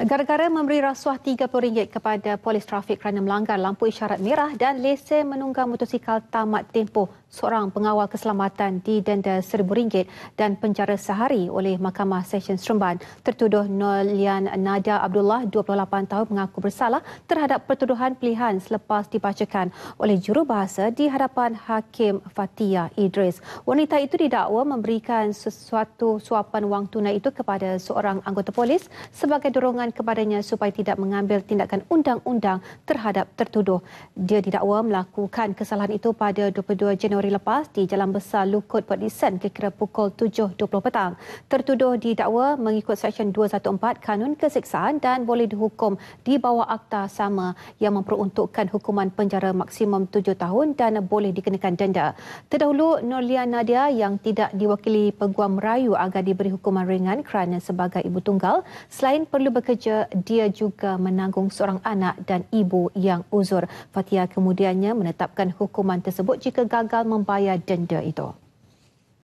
Gara-gara memberi rasuah RM30 kepada polis trafik kerana melanggar lampu isyarat merah dan lesen menunggang motosikal tamat tempoh, seorang pengawal keselamatan denda RM1,000 dan penjara sehari oleh Mahkamah Session Seremban. Tertuduh Nolian Nada Abdullah, 28 tahun, mengaku bersalah terhadap pertuduhan pilihan selepas dibacakan oleh jurubahasa di hadapan Hakim Fatia Idris. Wanita itu didakwa memberikan sesuatu suapan wang tunai itu kepada seorang anggota polis sebagai dorongan dorongan kepadanya supaya tidak mengambil tindakan undang-undang terhadap tertuduh. Dia didakwa melakukan kesalahan itu pada 22 Januari lepas di Jalan Besar Lukut Port Dickson kira-kira pukul 7.20 petang. Tertuduh didakwa mengikut Seksyen 214 Kanun Kesiksaan dan boleh dihukum di bawah akta sama yang memperuntukkan hukuman penjara maksimum 7 tahun dan boleh dikenakan denda. Terdahulu, Norlia Nadia yang tidak diwakili peguam merayu agar diberi hukuman ringan kerana sebagai ibu tunggal selain perlu bekerja bekerja, dia juga menanggung seorang anak dan ibu yang uzur. Fatia kemudiannya menetapkan hukuman tersebut jika gagal membayar denda itu.